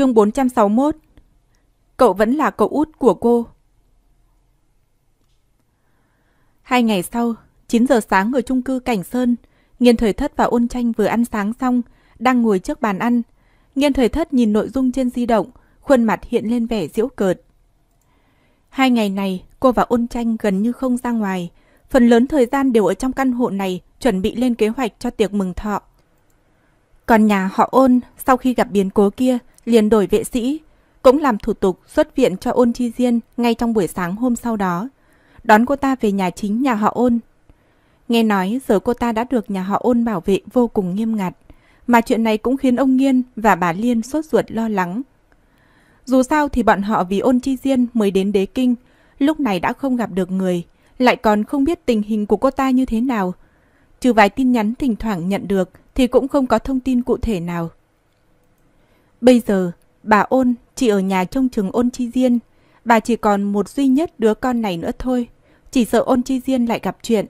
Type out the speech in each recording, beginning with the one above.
Chương 461 Cậu vẫn là cậu út của cô. Hai ngày sau, 9 giờ sáng ở chung cư Cảnh Sơn, Nghiên Thời Thất và Ôn Tranh vừa ăn sáng xong, đang ngồi trước bàn ăn. Nghiên Thời Thất nhìn nội dung trên di động, khuôn mặt hiện lên vẻ diễu cợt. Hai ngày này, cô và Ôn Tranh gần như không ra ngoài. Phần lớn thời gian đều ở trong căn hộ này, chuẩn bị lên kế hoạch cho tiệc mừng thọ. Còn nhà họ Ôn, sau khi gặp biến cố kia, liền đổi vệ sĩ, cũng làm thủ tục xuất viện cho ôn chi diên ngay trong buổi sáng hôm sau đó, đón cô ta về nhà chính nhà họ ôn. Nghe nói giờ cô ta đã được nhà họ ôn bảo vệ vô cùng nghiêm ngặt, mà chuyện này cũng khiến ông Nghiên và bà Liên sốt ruột lo lắng. Dù sao thì bọn họ vì ôn chi diên mới đến đế kinh, lúc này đã không gặp được người, lại còn không biết tình hình của cô ta như thế nào. Trừ vài tin nhắn thỉnh thoảng nhận được thì cũng không có thông tin cụ thể nào. Bây giờ, bà ôn chỉ ở nhà trông chừng ôn chi diên. Bà chỉ còn một duy nhất đứa con này nữa thôi. Chỉ sợ ôn chi diên lại gặp chuyện.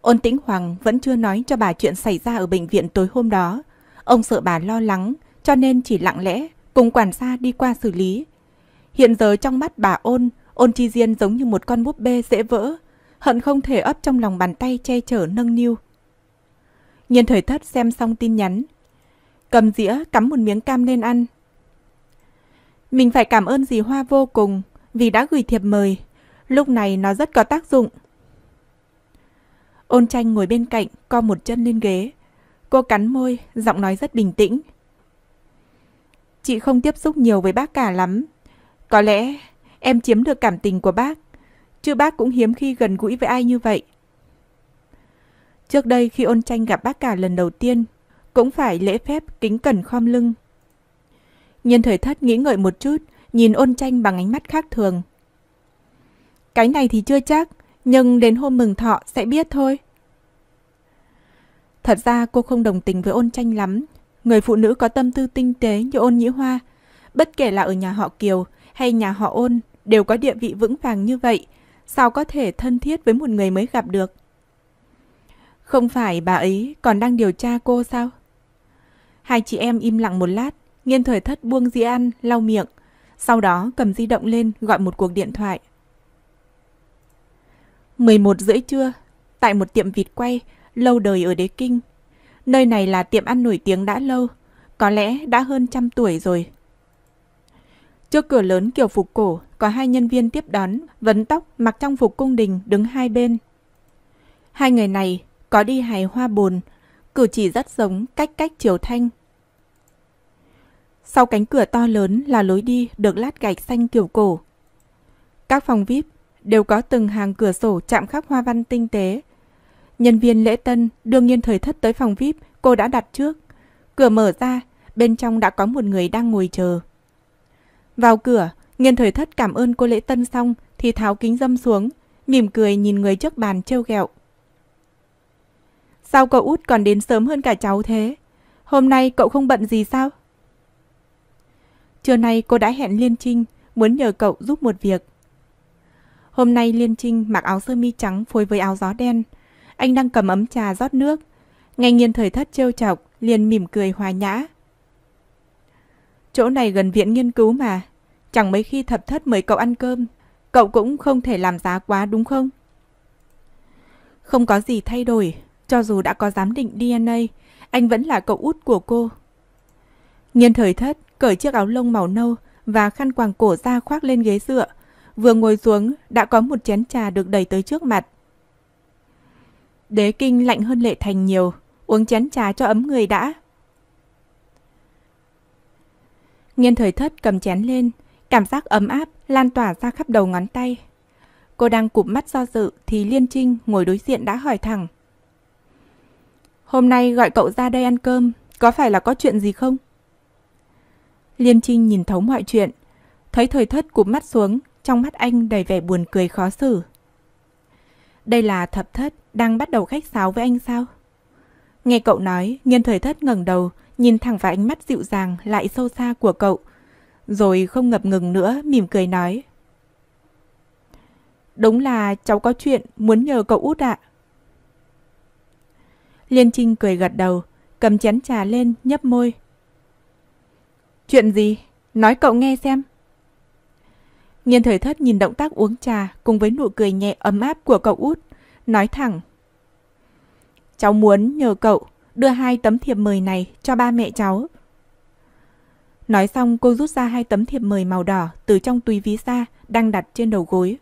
Ôn tĩnh Hoàng vẫn chưa nói cho bà chuyện xảy ra ở bệnh viện tối hôm đó. Ông sợ bà lo lắng, cho nên chỉ lặng lẽ cùng quản gia đi qua xử lý. Hiện giờ trong mắt bà ôn, ôn chi diên giống như một con búp bê dễ vỡ, hận không thể ấp trong lòng bàn tay che chở nâng niu. nhìn thời thất xem xong tin nhắn, cầm dĩa cắm một miếng cam lên ăn. Mình phải cảm ơn dì Hoa vô cùng vì đã gửi thiệp mời. Lúc này nó rất có tác dụng. Ôn tranh ngồi bên cạnh, co một chân lên ghế. Cô cắn môi, giọng nói rất bình tĩnh. Chị không tiếp xúc nhiều với bác cả lắm. Có lẽ em chiếm được cảm tình của bác. Chứ bác cũng hiếm khi gần gũi với ai như vậy. Trước đây khi ôn tranh gặp bác cả lần đầu tiên, cũng phải lễ phép kính cẩn khom lưng. Nhân thời thất nghĩ ngợi một chút, nhìn ôn tranh bằng ánh mắt khác thường. Cái này thì chưa chắc, nhưng đến hôm mừng thọ sẽ biết thôi. Thật ra cô không đồng tình với ôn tranh lắm. Người phụ nữ có tâm tư tinh tế như ôn nhĩ hoa, bất kể là ở nhà họ Kiều hay nhà họ ôn, đều có địa vị vững vàng như vậy. Sao có thể thân thiết với một người mới gặp được? Không phải bà ấy còn đang điều tra cô sao? Hai chị em im lặng một lát, nghiên thời thất buông di ăn, lau miệng. Sau đó cầm di động lên gọi một cuộc điện thoại. 11 rưỡi trưa, tại một tiệm vịt quay, lâu đời ở Đế Kinh. Nơi này là tiệm ăn nổi tiếng đã lâu, có lẽ đã hơn trăm tuổi rồi. Trước cửa lớn kiểu phục cổ, có hai nhân viên tiếp đón, vấn tóc, mặc trang phục cung đình đứng hai bên. Hai người này có đi hài hoa bồn, cử chỉ rất giống cách cách triều thanh sau cánh cửa to lớn là lối đi được lát gạch xanh kiểu cổ. Các phòng VIP đều có từng hàng cửa sổ chạm khắc hoa văn tinh tế. Nhân viên lễ tân đương nhiên thời thất tới phòng VIP cô đã đặt trước. Cửa mở ra, bên trong đã có một người đang ngồi chờ. Vào cửa, nghiên thời thất cảm ơn cô lễ tân xong thì tháo kính dâm xuống, mỉm cười nhìn người trước bàn trêu ghẹo. Sao cậu út còn đến sớm hơn cả cháu thế? Hôm nay cậu không bận gì sao? Trưa nay cô đã hẹn Liên Trinh, muốn nhờ cậu giúp một việc. Hôm nay Liên Trinh mặc áo sơ mi trắng phối với áo gió đen. Anh đang cầm ấm trà rót nước. Ngay nghiên thời thất trêu chọc, liền mỉm cười hòa nhã. Chỗ này gần viện nghiên cứu mà. Chẳng mấy khi thập thất mời cậu ăn cơm. Cậu cũng không thể làm giá quá đúng không? Không có gì thay đổi. Cho dù đã có giám định DNA, anh vẫn là cậu út của cô. Nghiên thời thất cởi chiếc áo lông màu nâu và khăn quàng cổ ra khoác lên ghế dựa. Vừa ngồi xuống, đã có một chén trà được đẩy tới trước mặt. Đế kinh lạnh hơn lệ thành nhiều, uống chén trà cho ấm người đã. Nghiên thời thất cầm chén lên, cảm giác ấm áp lan tỏa ra khắp đầu ngón tay. Cô đang cụp mắt do dự thì Liên Trinh ngồi đối diện đã hỏi thẳng. Hôm nay gọi cậu ra đây ăn cơm, có phải là có chuyện gì không? Liên Trinh nhìn thấu mọi chuyện. Thấy thời thất cụp mắt xuống, trong mắt anh đầy vẻ buồn cười khó xử. Đây là thập thất đang bắt đầu khách sáo với anh sao? Nghe cậu nói, nghiên thời thất ngẩng đầu, nhìn thẳng vào ánh mắt dịu dàng lại sâu xa của cậu. Rồi không ngập ngừng nữa, mỉm cười nói. Đúng là cháu có chuyện muốn nhờ cậu út ạ. Liên Trinh cười gật đầu, cầm chén trà lên, nhấp môi. Chuyện gì? Nói cậu nghe xem. Nhiên thời thất nhìn động tác uống trà cùng với nụ cười nhẹ ấm áp của cậu út, nói thẳng. Cháu muốn nhờ cậu đưa hai tấm thiệp mời này cho ba mẹ cháu. Nói xong cô rút ra hai tấm thiệp mời màu đỏ từ trong túi ví da đang đặt trên đầu gối.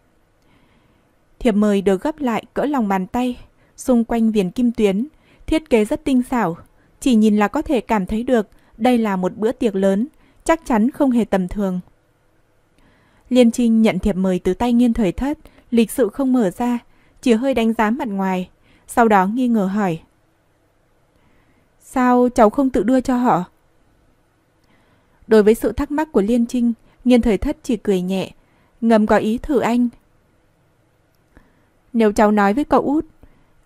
Thiệp mời được gấp lại cỡ lòng bàn tay, xung quanh viền kim tuyến, thiết kế rất tinh xảo, chỉ nhìn là có thể cảm thấy được đây là một bữa tiệc lớn chắc chắn không hề tầm thường. Liên Trinh nhận thiệp mời từ tay nghiên thời thất, lịch sự không mở ra, chỉ hơi đánh giá mặt ngoài, sau đó nghi ngờ hỏi. Sao cháu không tự đưa cho họ? Đối với sự thắc mắc của Liên Trinh, nghiên thời thất chỉ cười nhẹ, ngầm có ý thử anh. Nếu cháu nói với cậu út,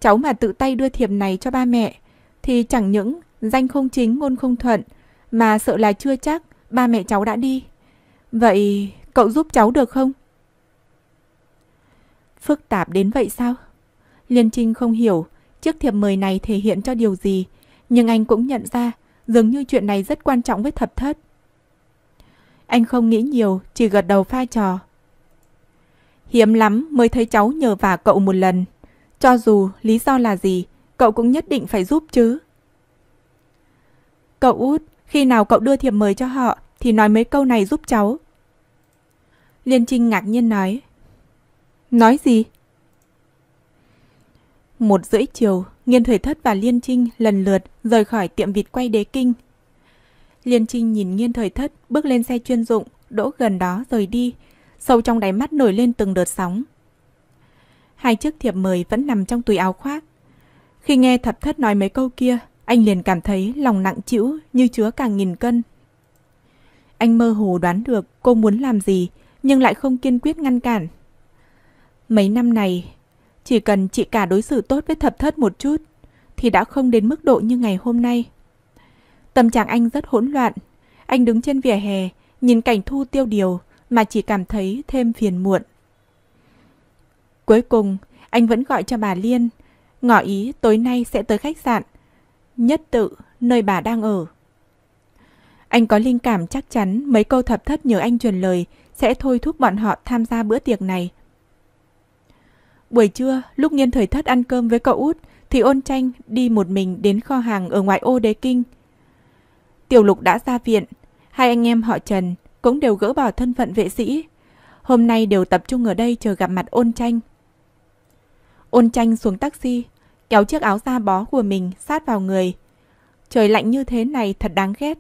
cháu mà tự tay đưa thiệp này cho ba mẹ, thì chẳng những danh không chính ngôn không thuận, mà sợ là chưa chắc ba mẹ cháu đã đi. Vậy cậu giúp cháu được không? Phức tạp đến vậy sao? Liên Trinh không hiểu chiếc thiệp mời này thể hiện cho điều gì, nhưng anh cũng nhận ra dường như chuyện này rất quan trọng với thập thất. Anh không nghĩ nhiều, chỉ gật đầu pha trò. Hiếm lắm mới thấy cháu nhờ vả cậu một lần. Cho dù lý do là gì, cậu cũng nhất định phải giúp chứ. Cậu út, khi nào cậu đưa thiệp mời cho họ thì nói mấy câu này giúp cháu. Liên Trinh ngạc nhiên nói. Nói gì? Một rưỡi chiều, Nghiên Thuế Thất và Liên Trinh lần lượt rời khỏi tiệm vịt quay đế kinh. Liên Trinh nhìn Nghiên Thời Thất bước lên xe chuyên dụng, đỗ gần đó rời đi, sâu trong đáy mắt nổi lên từng đợt sóng. Hai chiếc thiệp mời vẫn nằm trong túi áo khoác. Khi nghe Thập Thất nói mấy câu kia, anh liền cảm thấy lòng nặng chịu như chứa cả nghìn cân anh mơ hồ đoán được cô muốn làm gì, nhưng lại không kiên quyết ngăn cản. Mấy năm này, chỉ cần chị cả đối xử tốt với thập thất một chút, thì đã không đến mức độ như ngày hôm nay. Tâm trạng anh rất hỗn loạn. Anh đứng trên vỉa hè, nhìn cảnh thu tiêu điều mà chỉ cảm thấy thêm phiền muộn. Cuối cùng, anh vẫn gọi cho bà Liên, ngỏ ý tối nay sẽ tới khách sạn, nhất tự nơi bà đang ở. Anh có linh cảm chắc chắn mấy câu thập thất nhờ anh truyền lời sẽ thôi thúc bọn họ tham gia bữa tiệc này. Buổi trưa, lúc nghiên thời thất ăn cơm với cậu út, thì ôn tranh đi một mình đến kho hàng ở ngoại ô đế kinh. Tiểu lục đã ra viện, hai anh em họ Trần cũng đều gỡ bỏ thân phận vệ sĩ. Hôm nay đều tập trung ở đây chờ gặp mặt ôn tranh. Ôn tranh xuống taxi, kéo chiếc áo da bó của mình sát vào người. Trời lạnh như thế này thật đáng ghét.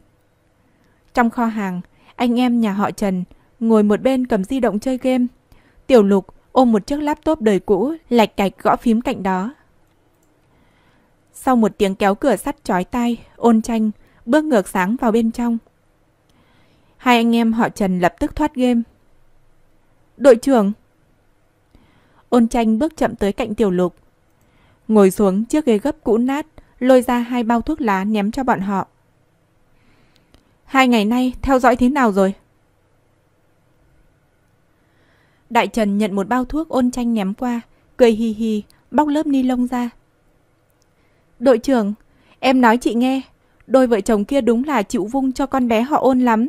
Trong kho hàng, anh em nhà họ Trần ngồi một bên cầm di động chơi game. Tiểu Lục ôm một chiếc laptop đời cũ, lạch cạch gõ phím cạnh đó. Sau một tiếng kéo cửa sắt chói tai, ôn tranh, bước ngược sáng vào bên trong. Hai anh em họ Trần lập tức thoát game. Đội trưởng! Ôn tranh bước chậm tới cạnh tiểu lục. Ngồi xuống chiếc ghế gấp cũ nát, lôi ra hai bao thuốc lá ném cho bọn họ. Hai ngày nay theo dõi thế nào rồi? Đại Trần nhận một bao thuốc ôn tranh ném qua, cười hì hì, bóc lớp ni lông ra. Đội trưởng, em nói chị nghe, đôi vợ chồng kia đúng là chịu vung cho con bé họ ôn lắm.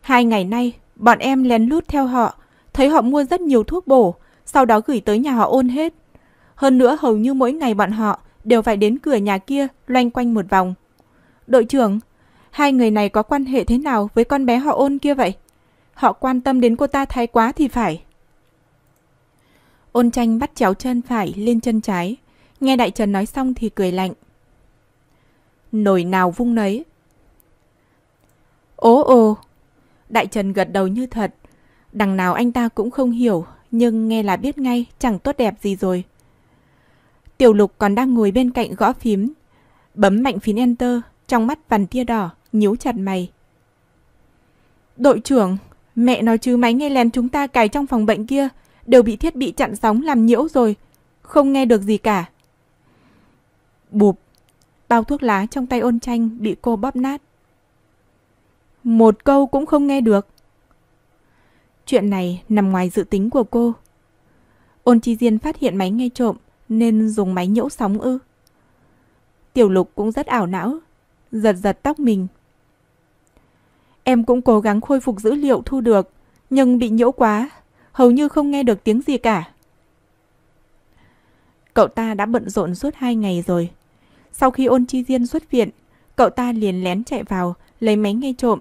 Hai ngày nay, bọn em lén lút theo họ, thấy họ mua rất nhiều thuốc bổ, sau đó gửi tới nhà họ ôn hết. Hơn nữa hầu như mỗi ngày bọn họ đều phải đến cửa nhà kia loanh quanh một vòng. Đội trưởng, hai người này có quan hệ thế nào với con bé họ ôn kia vậy? Họ quan tâm đến cô ta thái quá thì phải. Ôn tranh bắt chéo chân phải lên chân trái. Nghe đại trần nói xong thì cười lạnh. Nổi nào vung nấy. Ố ồ! Đại trần gật đầu như thật. Đằng nào anh ta cũng không hiểu, nhưng nghe là biết ngay chẳng tốt đẹp gì rồi. Tiểu lục còn đang ngồi bên cạnh gõ phím. Bấm mạnh phím Enter, trong mắt vằn tia đỏ nhíu chặt mày. Đội trưởng, mẹ nói chứ máy nghe lén chúng ta cài trong phòng bệnh kia đều bị thiết bị chặn sóng làm nhiễu rồi, không nghe được gì cả. Bụp, bao thuốc lá trong tay ôn tranh bị cô bóp nát. Một câu cũng không nghe được. Chuyện này nằm ngoài dự tính của cô. Ôn chi diên phát hiện máy nghe trộm nên dùng máy nhiễu sóng ư. Tiểu lục cũng rất ảo não, giật giật tóc mình Em cũng cố gắng khôi phục dữ liệu thu được, nhưng bị nhiễu quá, hầu như không nghe được tiếng gì cả. Cậu ta đã bận rộn suốt hai ngày rồi. Sau khi ôn chi diên xuất viện, cậu ta liền lén chạy vào, lấy máy nghe trộm.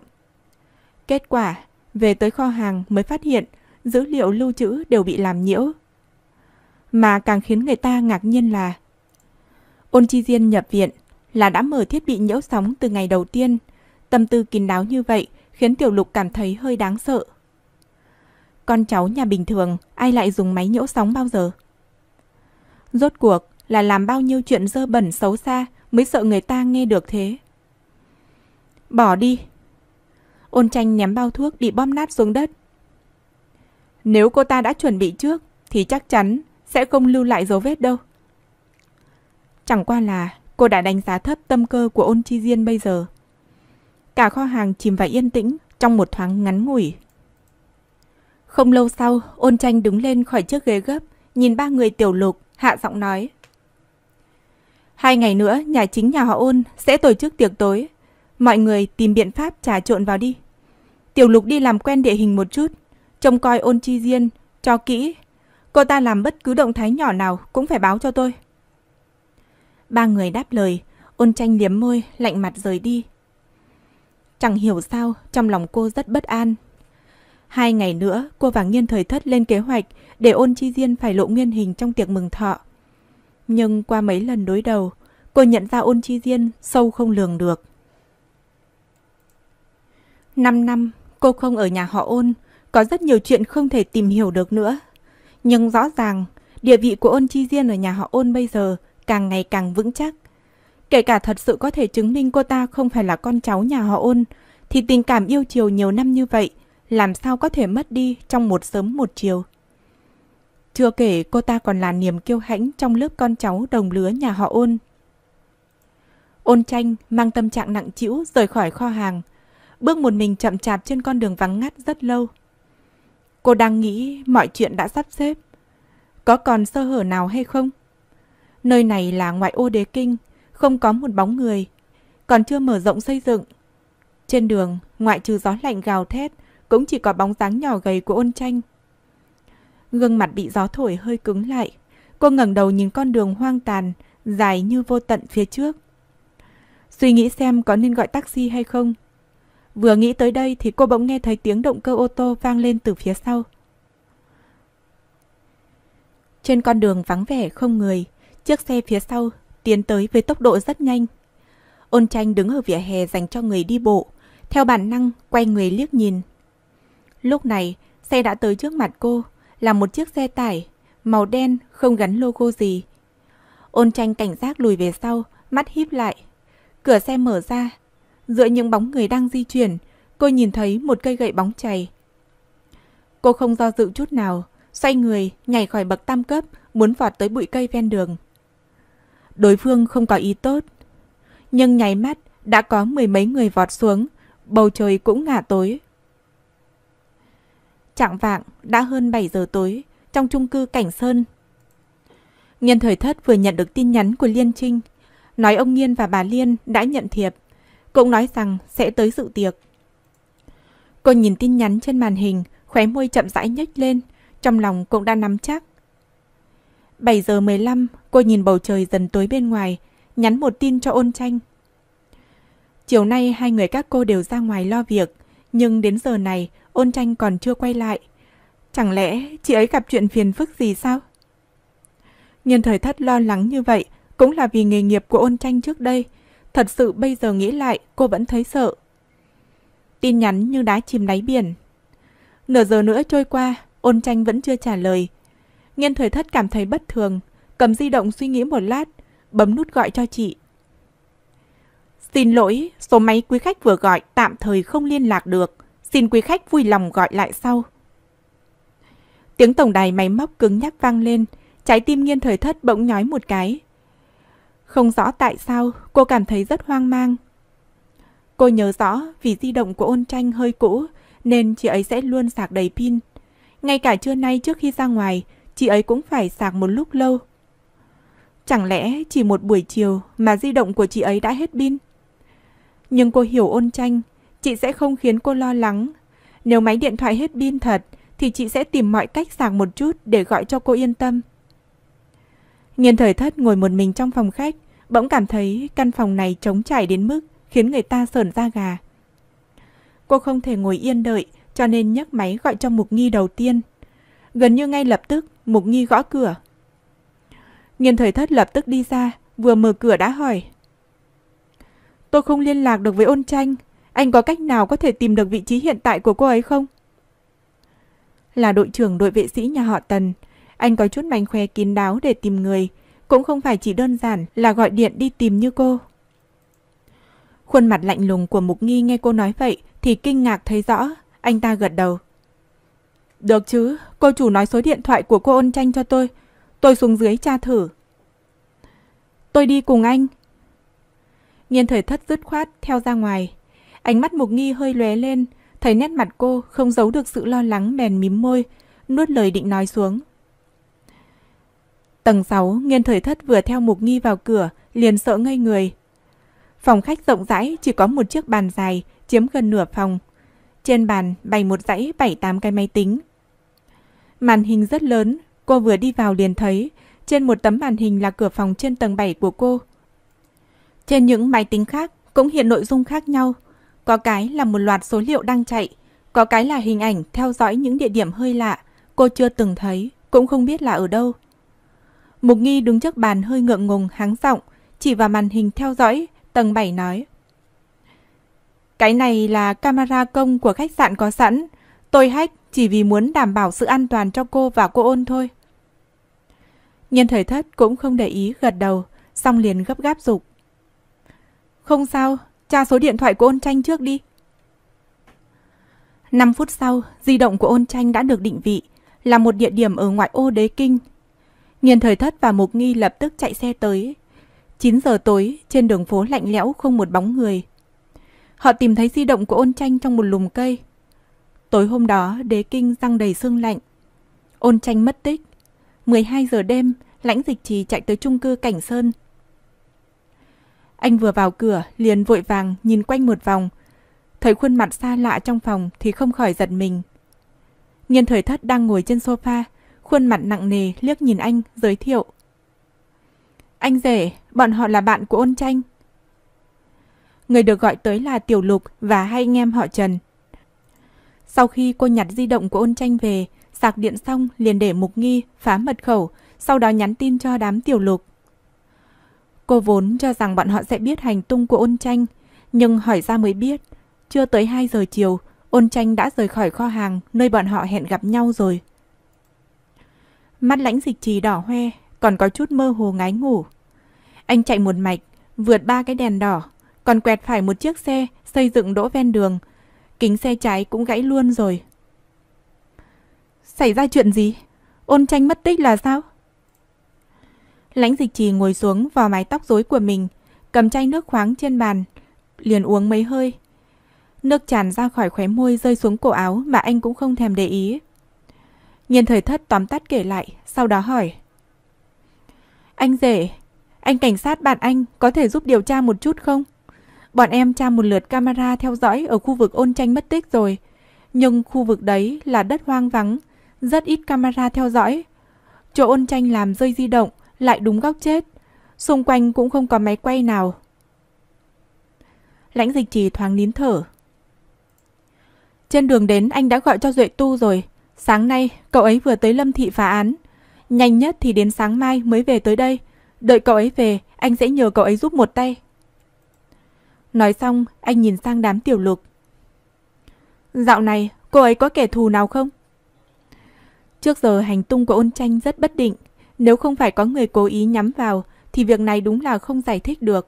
Kết quả, về tới kho hàng mới phát hiện dữ liệu lưu trữ đều bị làm nhiễu. Mà càng khiến người ta ngạc nhiên là Ôn Chi Diên nhập viện là đã mở thiết bị nhiễu sóng từ ngày đầu tiên Tâm tư kín đáo như vậy khiến Tiểu Lục cảm thấy hơi đáng sợ. Con cháu nhà bình thường, ai lại dùng máy nhiễu sóng bao giờ? Rốt cuộc là làm bao nhiêu chuyện dơ bẩn xấu xa mới sợ người ta nghe được thế. Bỏ đi. Ôn tranh ném bao thuốc bị bom nát xuống đất. Nếu cô ta đã chuẩn bị trước thì chắc chắn sẽ không lưu lại dấu vết đâu. Chẳng qua là cô đã đánh giá thấp tâm cơ của ôn chi diên bây giờ. Cả kho hàng chìm vào yên tĩnh trong một thoáng ngắn ngủi. Không lâu sau, ôn tranh đứng lên khỏi chiếc ghế gấp, nhìn ba người tiểu lục, hạ giọng nói. Hai ngày nữa, nhà chính nhà họ ôn sẽ tổ chức tiệc tối. Mọi người tìm biện pháp trà trộn vào đi. Tiểu lục đi làm quen địa hình một chút, trông coi ôn chi diên, cho kỹ. Cô ta làm bất cứ động thái nhỏ nào cũng phải báo cho tôi. Ba người đáp lời, ôn tranh liếm môi, lạnh mặt rời đi, Chẳng hiểu sao, trong lòng cô rất bất an. Hai ngày nữa, cô và Nghiên Thời Thất lên kế hoạch để ôn chi diên phải lộ nguyên hình trong tiệc mừng thọ. Nhưng qua mấy lần đối đầu, cô nhận ra ôn chi diên sâu không lường được. Năm năm, cô không ở nhà họ ôn, có rất nhiều chuyện không thể tìm hiểu được nữa. Nhưng rõ ràng, địa vị của ôn chi diên ở nhà họ ôn bây giờ càng ngày càng vững chắc. Kể cả thật sự có thể chứng minh cô ta không phải là con cháu nhà họ ôn, thì tình cảm yêu chiều nhiều năm như vậy, làm sao có thể mất đi trong một sớm một chiều. Chưa kể cô ta còn là niềm kiêu hãnh trong lớp con cháu đồng lứa nhà họ ôn. Ôn tranh mang tâm trạng nặng trĩu rời khỏi kho hàng, bước một mình chậm chạp trên con đường vắng ngắt rất lâu. Cô đang nghĩ mọi chuyện đã sắp xếp. Có còn sơ hở nào hay không? Nơi này là ngoại ô đế kinh, không có một bóng người, còn chưa mở rộng xây dựng. Trên đường, ngoại trừ gió lạnh gào thét, cũng chỉ có bóng dáng nhỏ gầy của ôn tranh. Gương mặt bị gió thổi hơi cứng lại, cô ngẩng đầu nhìn con đường hoang tàn, dài như vô tận phía trước. Suy nghĩ xem có nên gọi taxi hay không. Vừa nghĩ tới đây thì cô bỗng nghe thấy tiếng động cơ ô tô vang lên từ phía sau. Trên con đường vắng vẻ không người, chiếc xe phía sau tiến tới với tốc độ rất nhanh. Ôn tranh đứng ở vỉa hè dành cho người đi bộ, theo bản năng quay người liếc nhìn. Lúc này, xe đã tới trước mặt cô, là một chiếc xe tải, màu đen, không gắn logo gì. Ôn tranh cảnh giác lùi về sau, mắt híp lại. Cửa xe mở ra, giữa những bóng người đang di chuyển, cô nhìn thấy một cây gậy bóng chày. Cô không do dự chút nào, xoay người, nhảy khỏi bậc tam cấp, muốn vọt tới bụi cây ven đường đối phương không có ý tốt. Nhưng nháy mắt, đã có mười mấy người vọt xuống, bầu trời cũng ngả tối. Trạng vạng, đã hơn 7 giờ tối, trong trung cư Cảnh Sơn. Nghiên Thời Thất vừa nhận được tin nhắn của Liên Trinh, nói ông Nghiên và bà Liên đã nhận thiệp, cũng nói rằng sẽ tới dự tiệc. Cô nhìn tin nhắn trên màn hình, khóe môi chậm rãi nhếch lên, trong lòng cũng đã nắm chắc 7 giờ 15, cô nhìn bầu trời dần tối bên ngoài, nhắn một tin cho ôn tranh. Chiều nay hai người các cô đều ra ngoài lo việc, nhưng đến giờ này ôn tranh còn chưa quay lại. Chẳng lẽ chị ấy gặp chuyện phiền phức gì sao? Nhân thời thất lo lắng như vậy cũng là vì nghề nghiệp của ôn tranh trước đây. Thật sự bây giờ nghĩ lại cô vẫn thấy sợ. Tin nhắn như đá chìm đáy biển. Nửa giờ nữa trôi qua, ôn tranh vẫn chưa trả lời. Nghiên thời thất cảm thấy bất thường, cầm di động suy nghĩ một lát, bấm nút gọi cho chị. Xin lỗi, số máy quý khách vừa gọi tạm thời không liên lạc được. Xin quý khách vui lòng gọi lại sau. Tiếng tổng đài máy móc cứng nhắc vang lên, trái tim nghiên thời thất bỗng nhói một cái. Không rõ tại sao, cô cảm thấy rất hoang mang. Cô nhớ rõ vì di động của ôn tranh hơi cũ, nên chị ấy sẽ luôn sạc đầy pin. Ngay cả trưa nay trước khi ra ngoài, chị ấy cũng phải sạc một lúc lâu. Chẳng lẽ chỉ một buổi chiều mà di động của chị ấy đã hết pin? Nhưng cô hiểu ôn tranh, chị sẽ không khiến cô lo lắng. Nếu máy điện thoại hết pin thật, thì chị sẽ tìm mọi cách sạc một chút để gọi cho cô yên tâm. Nghiên thời thất ngồi một mình trong phòng khách, bỗng cảm thấy căn phòng này trống trải đến mức khiến người ta sờn da gà. Cô không thể ngồi yên đợi, cho nên nhấc máy gọi cho mục nghi đầu tiên. Gần như ngay lập tức, Mục Nghi gõ cửa. Nghiên thời thất lập tức đi ra, vừa mở cửa đã hỏi. Tôi không liên lạc được với ôn tranh, anh có cách nào có thể tìm được vị trí hiện tại của cô ấy không? Là đội trưởng đội vệ sĩ nhà họ Tần, anh có chút mánh khoe kín đáo để tìm người, cũng không phải chỉ đơn giản là gọi điện đi tìm như cô. Khuôn mặt lạnh lùng của Mục Nghi nghe cô nói vậy thì kinh ngạc thấy rõ, anh ta gật đầu. Được chứ, cô chủ nói số điện thoại của cô ôn tranh cho tôi. Tôi xuống dưới tra thử. Tôi đi cùng anh. Nghiên thời thất dứt khoát theo ra ngoài. Ánh mắt mục nghi hơi lóe lên, thấy nét mặt cô không giấu được sự lo lắng bèn mím môi, nuốt lời định nói xuống. Tầng 6, nghiên thời thất vừa theo mục nghi vào cửa, liền sợ ngây người. Phòng khách rộng rãi chỉ có một chiếc bàn dài, chiếm gần nửa phòng. Trên bàn bày một dãy 7-8 cái máy tính, Màn hình rất lớn, cô vừa đi vào liền thấy, trên một tấm màn hình là cửa phòng trên tầng 7 của cô. Trên những máy tính khác cũng hiện nội dung khác nhau, có cái là một loạt số liệu đang chạy, có cái là hình ảnh theo dõi những địa điểm hơi lạ, cô chưa từng thấy, cũng không biết là ở đâu. Mục Nghi đứng trước bàn hơi ngượng ngùng háng giọng, chỉ vào màn hình theo dõi, tầng 7 nói. Cái này là camera công của khách sạn có sẵn, tôi hách." chỉ vì muốn đảm bảo sự an toàn cho cô và cô ôn thôi. Nhân thời thất cũng không để ý gật đầu, xong liền gấp gáp dục. Không sao, tra số điện thoại của ôn tranh trước đi. 5 phút sau, di động của ôn tranh đã được định vị, là một địa điểm ở ngoại ô đế kinh. nhân thời thất và mục nghi lập tức chạy xe tới. 9 giờ tối, trên đường phố lạnh lẽo không một bóng người. Họ tìm thấy di động của ôn tranh trong một lùm cây. Tối hôm đó, đế kinh răng đầy sương lạnh. Ôn tranh mất tích. 12 giờ đêm, lãnh dịch trì chạy tới trung cư Cảnh Sơn. Anh vừa vào cửa, liền vội vàng nhìn quanh một vòng. Thấy khuôn mặt xa lạ trong phòng thì không khỏi giật mình. Nghiên thời thất đang ngồi trên sofa, khuôn mặt nặng nề liếc nhìn anh, giới thiệu. Anh rể, bọn họ là bạn của ôn tranh. Người được gọi tới là Tiểu Lục và hai anh em họ Trần. Sau khi cô nhặt di động của ôn tranh về, sạc điện xong liền để mục nghi, phá mật khẩu, sau đó nhắn tin cho đám tiểu lục. Cô vốn cho rằng bọn họ sẽ biết hành tung của ôn tranh, nhưng hỏi ra mới biết. Chưa tới 2 giờ chiều, ôn tranh đã rời khỏi kho hàng nơi bọn họ hẹn gặp nhau rồi. Mắt lãnh dịch trì đỏ hoe, còn có chút mơ hồ ngái ngủ. Anh chạy một mạch, vượt ba cái đèn đỏ, còn quẹt phải một chiếc xe xây dựng đỗ ven đường, kính xe trái cũng gãy luôn rồi. Xảy ra chuyện gì? Ôn tranh mất tích là sao? Lãnh dịch trì ngồi xuống vào mái tóc rối của mình, cầm chai nước khoáng trên bàn, liền uống mấy hơi. Nước tràn ra khỏi khóe môi rơi xuống cổ áo mà anh cũng không thèm để ý. nhìn thời thất tóm tắt kể lại, sau đó hỏi. Anh rể, anh cảnh sát bạn anh có thể giúp điều tra một chút không? Bọn em tra một lượt camera theo dõi ở khu vực ôn tranh mất tích rồi. Nhưng khu vực đấy là đất hoang vắng, rất ít camera theo dõi. Chỗ ôn tranh làm rơi di động, lại đúng góc chết. Xung quanh cũng không có máy quay nào. Lãnh dịch trì thoáng nín thở. Trên đường đến anh đã gọi cho Duệ Tu rồi. Sáng nay cậu ấy vừa tới Lâm Thị phá án. Nhanh nhất thì đến sáng mai mới về tới đây. Đợi cậu ấy về, anh sẽ nhờ cậu ấy giúp một tay. Nói xong, anh nhìn sang đám tiểu lục. Dạo này, cô ấy có kẻ thù nào không? Trước giờ hành tung của ôn tranh rất bất định. Nếu không phải có người cố ý nhắm vào, thì việc này đúng là không giải thích được.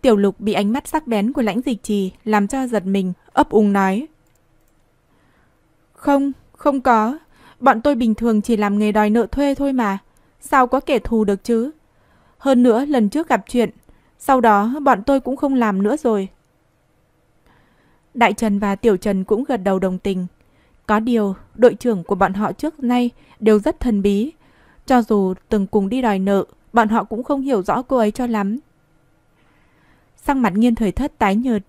Tiểu lục bị ánh mắt sắc bén của lãnh dịch trì làm cho giật mình, ấp úng nói. Không, không có. Bọn tôi bình thường chỉ làm nghề đòi nợ thuê thôi mà. Sao có kẻ thù được chứ? Hơn nữa, lần trước gặp chuyện, sau đó bọn tôi cũng không làm nữa rồi. Đại Trần và Tiểu Trần cũng gật đầu đồng tình. Có điều, đội trưởng của bọn họ trước nay đều rất thần bí. Cho dù từng cùng đi đòi nợ, bọn họ cũng không hiểu rõ cô ấy cho lắm. Sang mặt nghiên thời thất tái nhợt,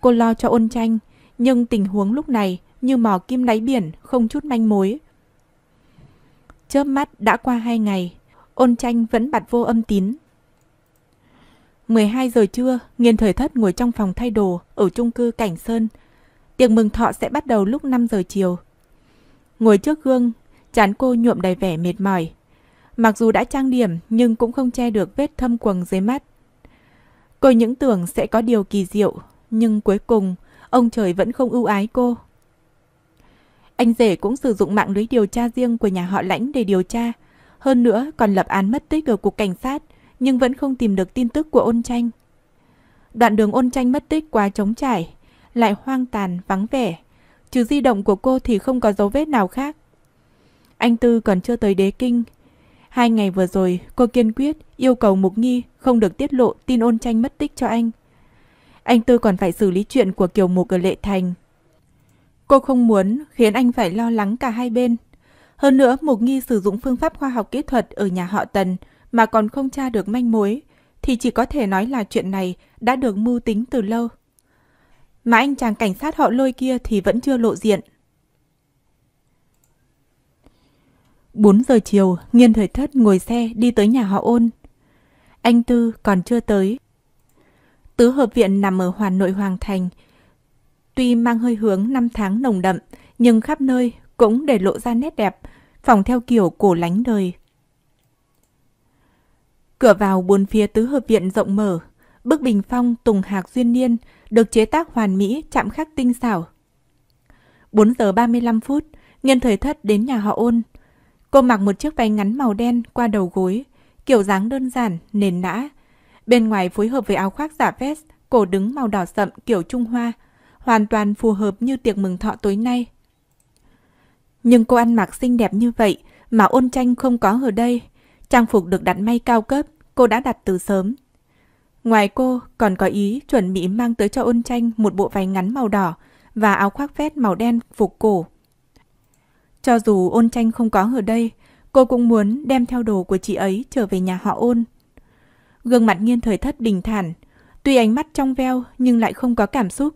cô lo cho ôn tranh, nhưng tình huống lúc này như mò kim đáy biển, không chút manh mối. Chớp mắt đã qua hai ngày, ôn tranh vẫn bặt vô âm tín. 12 giờ trưa, Nghiên Thời Thất ngồi trong phòng thay đồ ở chung cư Cảnh Sơn. Tiệc mừng thọ sẽ bắt đầu lúc 5 giờ chiều. Ngồi trước gương, chán cô nhuộm đầy vẻ mệt mỏi. Mặc dù đã trang điểm nhưng cũng không che được vết thâm quầng dưới mắt. Cô những tưởng sẽ có điều kỳ diệu, nhưng cuối cùng ông trời vẫn không ưu ái cô. Anh rể cũng sử dụng mạng lưới điều tra riêng của nhà họ lãnh để điều tra. Hơn nữa còn lập án mất tích ở cục cảnh sát – nhưng vẫn không tìm được tin tức của ôn tranh. Đoạn đường ôn tranh mất tích quá trống trải, lại hoang tàn, vắng vẻ. Trừ di động của cô thì không có dấu vết nào khác. Anh Tư còn chưa tới đế kinh. Hai ngày vừa rồi, cô kiên quyết yêu cầu Mục Nghi không được tiết lộ tin ôn tranh mất tích cho anh. Anh Tư còn phải xử lý chuyện của Kiều Mục ở Lệ Thành. Cô không muốn khiến anh phải lo lắng cả hai bên. Hơn nữa, Mục Nghi sử dụng phương pháp khoa học kỹ thuật ở nhà họ Tần – mà còn không tra được manh mối, thì chỉ có thể nói là chuyện này đã được mưu tính từ lâu. Mà anh chàng cảnh sát họ lôi kia thì vẫn chưa lộ diện. 4 giờ chiều, Nghiên Thời Thất ngồi xe đi tới nhà họ ôn. Anh Tư còn chưa tới. Tứ hợp viện nằm ở Hoàn Nội Hoàng Thành. Tuy mang hơi hướng năm tháng nồng đậm, nhưng khắp nơi cũng để lộ ra nét đẹp, phòng theo kiểu cổ lánh đời. Cửa vào buồn phía tứ hợp viện rộng mở, bức bình phong tùng hạc duyên niên được chế tác hoàn mỹ chạm khắc tinh xảo. 4 giờ 35 phút, Nghiên Thời Thất đến nhà họ ôn. Cô mặc một chiếc váy ngắn màu đen qua đầu gối, kiểu dáng đơn giản, nền nã. Bên ngoài phối hợp với áo khoác giả vest, cổ đứng màu đỏ sậm kiểu Trung Hoa, hoàn toàn phù hợp như tiệc mừng thọ tối nay. Nhưng cô ăn mặc xinh đẹp như vậy mà ôn tranh không có ở đây – Trang phục được đặt may cao cấp, cô đã đặt từ sớm. Ngoài cô, còn có ý chuẩn bị mang tới cho ôn tranh một bộ váy ngắn màu đỏ và áo khoác vest màu đen phục cổ. Cho dù ôn tranh không có ở đây, cô cũng muốn đem theo đồ của chị ấy trở về nhà họ ôn. Gương mặt nghiên thời thất đình thản, tuy ánh mắt trong veo nhưng lại không có cảm xúc.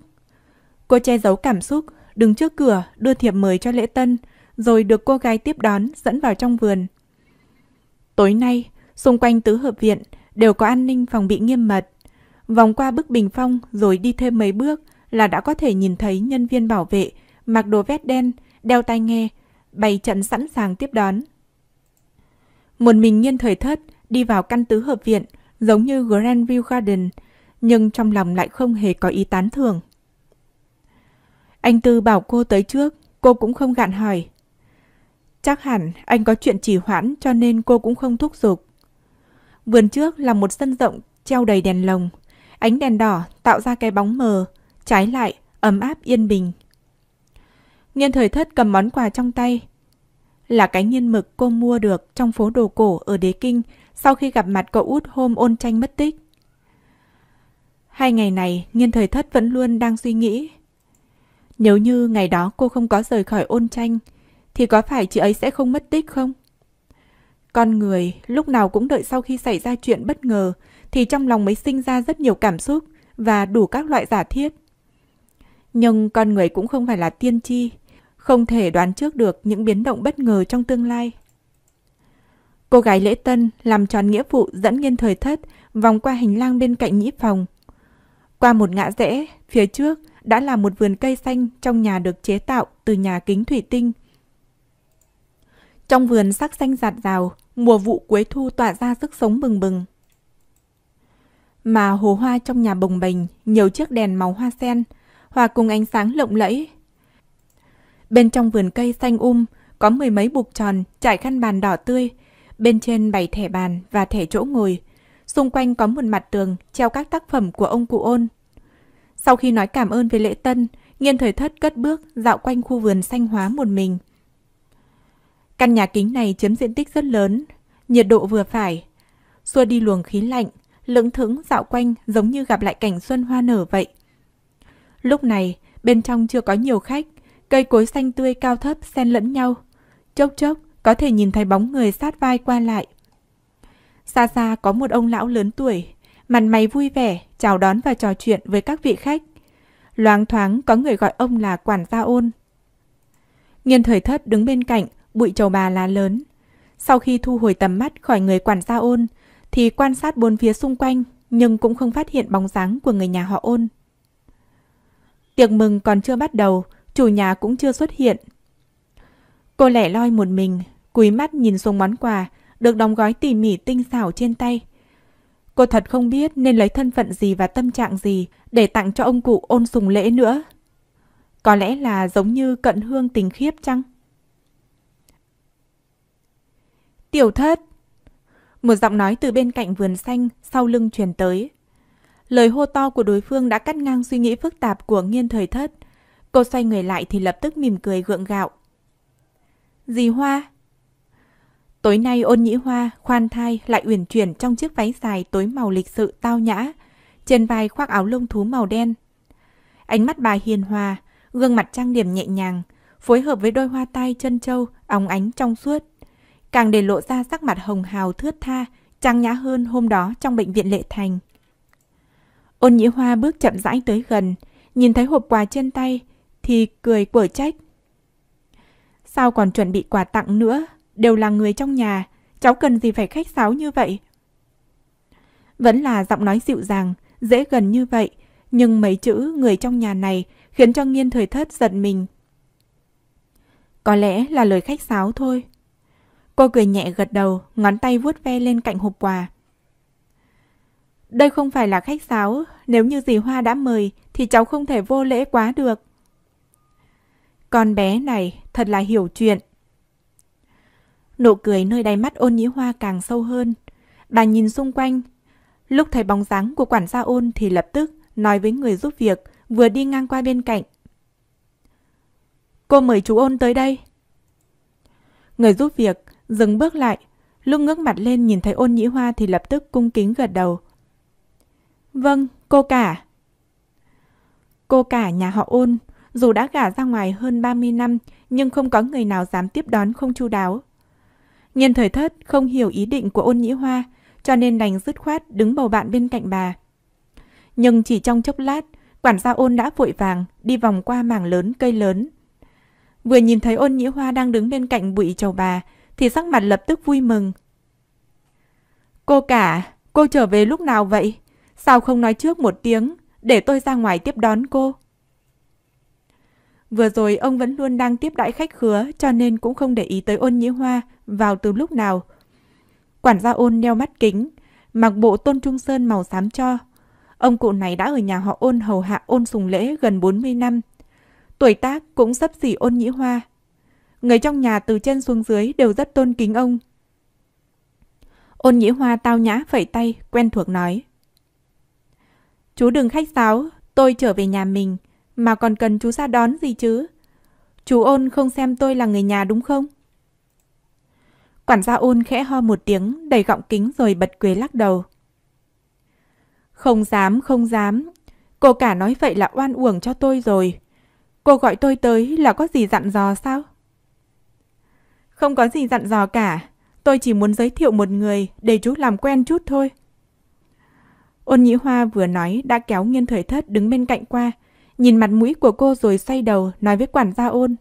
Cô che giấu cảm xúc, đứng trước cửa đưa thiệp mời cho lễ tân, rồi được cô gái tiếp đón dẫn vào trong vườn. Tối nay, xung quanh tứ hợp viện đều có an ninh phòng bị nghiêm mật. Vòng qua bức bình phong rồi đi thêm mấy bước là đã có thể nhìn thấy nhân viên bảo vệ mặc đồ vest đen, đeo tai nghe, bày trận sẵn sàng tiếp đón. Một mình nhiên thời thất đi vào căn tứ hợp viện giống như Grandview Garden, nhưng trong lòng lại không hề có ý tán thưởng. Anh Tư bảo cô tới trước, cô cũng không gạn hỏi, Chắc hẳn anh có chuyện trì hoãn cho nên cô cũng không thúc giục. Vườn trước là một sân rộng treo đầy đèn lồng. Ánh đèn đỏ tạo ra cái bóng mờ, trái lại, ấm áp yên bình. Nghiên thời thất cầm món quà trong tay. Là cái nghiên mực cô mua được trong phố đồ cổ ở Đế Kinh sau khi gặp mặt cậu út hôm ôn tranh mất tích. Hai ngày này, nghiên thời thất vẫn luôn đang suy nghĩ. Nếu như ngày đó cô không có rời khỏi ôn tranh, thì có phải chị ấy sẽ không mất tích không? Con người lúc nào cũng đợi sau khi xảy ra chuyện bất ngờ thì trong lòng mới sinh ra rất nhiều cảm xúc và đủ các loại giả thiết. Nhưng con người cũng không phải là tiên tri, không thể đoán trước được những biến động bất ngờ trong tương lai. Cô gái lễ tân làm tròn nghĩa vụ dẫn nghiên thời thất vòng qua hành lang bên cạnh nhĩ phòng. Qua một ngã rẽ, phía trước đã là một vườn cây xanh trong nhà được chế tạo từ nhà kính thủy tinh trong vườn sắc xanh giạt rào, mùa vụ cuối thu tỏa ra sức sống bừng bừng. Mà hồ hoa trong nhà bồng bềnh, nhiều chiếc đèn màu hoa sen, hòa cùng ánh sáng lộng lẫy. Bên trong vườn cây xanh um, có mười mấy bục tròn trải khăn bàn đỏ tươi, bên trên bày thẻ bàn và thẻ chỗ ngồi. Xung quanh có một mặt tường treo các tác phẩm của ông cụ ôn. Sau khi nói cảm ơn về lễ tân, nghiên thời thất cất bước dạo quanh khu vườn xanh hóa một mình – Căn nhà kính này chiếm diện tích rất lớn, nhiệt độ vừa phải, xua đi luồng khí lạnh, lững thững dạo quanh giống như gặp lại cảnh xuân hoa nở vậy. Lúc này, bên trong chưa có nhiều khách, cây cối xanh tươi cao thấp xen lẫn nhau, chốc chốc có thể nhìn thấy bóng người sát vai qua lại. Xa xa có một ông lão lớn tuổi, mặt mày vui vẻ chào đón và trò chuyện với các vị khách. Loáng thoáng có người gọi ông là quản gia ôn. Nghiên thời thất đứng bên cạnh, bụi trầu bà lá lớn. Sau khi thu hồi tầm mắt khỏi người quản gia ôn, thì quan sát bốn phía xung quanh nhưng cũng không phát hiện bóng dáng của người nhà họ ôn. Tiệc mừng còn chưa bắt đầu, chủ nhà cũng chưa xuất hiện. Cô lẻ loi một mình, cúi mắt nhìn xuống món quà được đóng gói tỉ mỉ tinh xảo trên tay. Cô thật không biết nên lấy thân phận gì và tâm trạng gì để tặng cho ông cụ ôn sùng lễ nữa. Có lẽ là giống như cận hương tình khiếp chăng? Tiểu thất! Một giọng nói từ bên cạnh vườn xanh sau lưng truyền tới. Lời hô to của đối phương đã cắt ngang suy nghĩ phức tạp của nghiên thời thất. Cô xoay người lại thì lập tức mỉm cười gượng gạo. Dì Hoa! Tối nay ôn nhĩ hoa, khoan thai lại uyển chuyển trong chiếc váy dài tối màu lịch sự tao nhã, trên vai khoác áo lông thú màu đen. Ánh mắt bà hiền hòa, gương mặt trang điểm nhẹ nhàng, phối hợp với đôi hoa tai chân châu, óng ánh trong suốt càng để lộ ra sắc mặt hồng hào thướt tha, trang nhã hơn hôm đó trong bệnh viện Lệ Thành. Ôn Nhĩ Hoa bước chậm rãi tới gần, nhìn thấy hộp quà trên tay thì cười quở trách. Sao còn chuẩn bị quà tặng nữa, đều là người trong nhà, cháu cần gì phải khách sáo như vậy? Vẫn là giọng nói dịu dàng, dễ gần như vậy, nhưng mấy chữ người trong nhà này khiến cho nghiên thời thất giận mình. Có lẽ là lời khách sáo thôi, Cô cười nhẹ gật đầu, ngón tay vuốt ve lên cạnh hộp quà. Đây không phải là khách sáo, nếu như dì Hoa đã mời thì cháu không thể vô lễ quá được. Con bé này thật là hiểu chuyện. Nụ cười nơi đáy mắt ôn nhĩ hoa càng sâu hơn. Bà nhìn xung quanh. Lúc thấy bóng dáng của quản gia ôn thì lập tức nói với người giúp việc vừa đi ngang qua bên cạnh. Cô mời chú ôn tới đây. Người giúp việc dừng bước lại. Lúc ngước mặt lên nhìn thấy ôn nhĩ hoa thì lập tức cung kính gật đầu. Vâng, cô cả. Cô cả nhà họ ôn, dù đã gả ra ngoài hơn 30 năm nhưng không có người nào dám tiếp đón không chu đáo. Nhìn thời thất không hiểu ý định của ôn nhĩ hoa cho nên đành dứt khoát đứng bầu bạn bên cạnh bà. Nhưng chỉ trong chốc lát, quản gia ôn đã vội vàng đi vòng qua mảng lớn cây lớn. Vừa nhìn thấy ôn nhĩ hoa đang đứng bên cạnh bụi trầu bà thì sắc mặt lập tức vui mừng. Cô cả, cô trở về lúc nào vậy? Sao không nói trước một tiếng để tôi ra ngoài tiếp đón cô? Vừa rồi ông vẫn luôn đang tiếp đãi khách khứa cho nên cũng không để ý tới ôn nhĩ hoa vào từ lúc nào. Quản gia ôn đeo mắt kính, mặc bộ tôn trung sơn màu xám cho. Ông cụ này đã ở nhà họ ôn hầu hạ ôn sùng lễ gần 40 năm. Tuổi tác cũng sắp xỉ ôn nhĩ hoa người trong nhà từ trên xuống dưới đều rất tôn kính ông. Ôn nhĩ hoa tao nhã phẩy tay, quen thuộc nói. Chú đừng khách sáo, tôi trở về nhà mình, mà còn cần chú ra đón gì chứ? Chú ôn không xem tôi là người nhà đúng không? Quản gia ôn khẽ ho một tiếng, đầy gọng kính rồi bật quế lắc đầu. Không dám, không dám. Cô cả nói vậy là oan uổng cho tôi rồi. Cô gọi tôi tới là có gì dặn dò sao? Không có gì dặn dò cả. Tôi chỉ muốn giới thiệu một người để chú làm quen chút thôi. Ôn Nhĩ Hoa vừa nói đã kéo Nghiên Thời Thất đứng bên cạnh qua, nhìn mặt mũi của cô rồi xoay đầu nói với quản gia Ôn.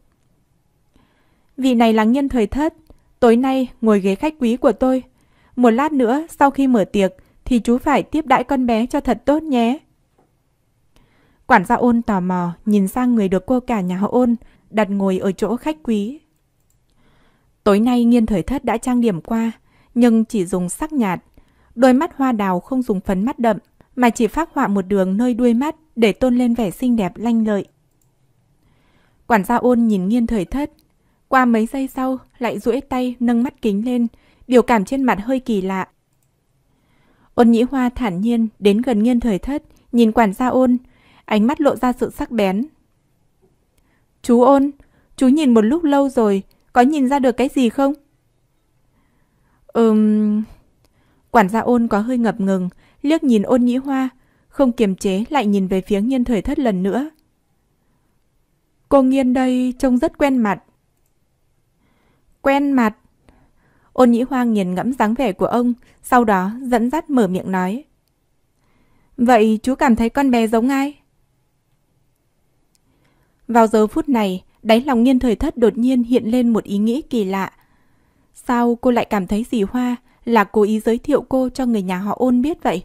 Vị này là Nghiên Thời Thất, tối nay ngồi ghế khách quý của tôi. Một lát nữa sau khi mở tiệc thì chú phải tiếp đãi con bé cho thật tốt nhé. Quản gia Ôn tò mò nhìn sang người được cô cả nhà họ Ôn đặt ngồi ở chỗ khách quý Tối nay nghiên thời thất đã trang điểm qua, nhưng chỉ dùng sắc nhạt. Đôi mắt hoa đào không dùng phấn mắt đậm, mà chỉ phác họa một đường nơi đuôi mắt để tôn lên vẻ xinh đẹp lanh lợi. Quản gia ôn nhìn nghiên thời thất. Qua mấy giây sau, lại duỗi tay nâng mắt kính lên, biểu cảm trên mặt hơi kỳ lạ. Ôn nhĩ hoa thản nhiên đến gần nghiên thời thất, nhìn quản gia ôn, ánh mắt lộ ra sự sắc bén. Chú ôn, chú nhìn một lúc lâu rồi, có nhìn ra được cái gì không? Ừm... Quản gia ôn có hơi ngập ngừng, liếc nhìn ôn nhĩ hoa, không kiềm chế lại nhìn về phía nghiên thời thất lần nữa. Cô nghiên đây trông rất quen mặt. Quen mặt? Ôn nhĩ hoa nghiền ngẫm dáng vẻ của ông, sau đó dẫn dắt mở miệng nói. Vậy chú cảm thấy con bé giống ai? Vào giờ phút này, Đáy lòng nghiên thời thất đột nhiên hiện lên một ý nghĩ kỳ lạ. Sao cô lại cảm thấy dì Hoa là cố ý giới thiệu cô cho người nhà họ ôn biết vậy?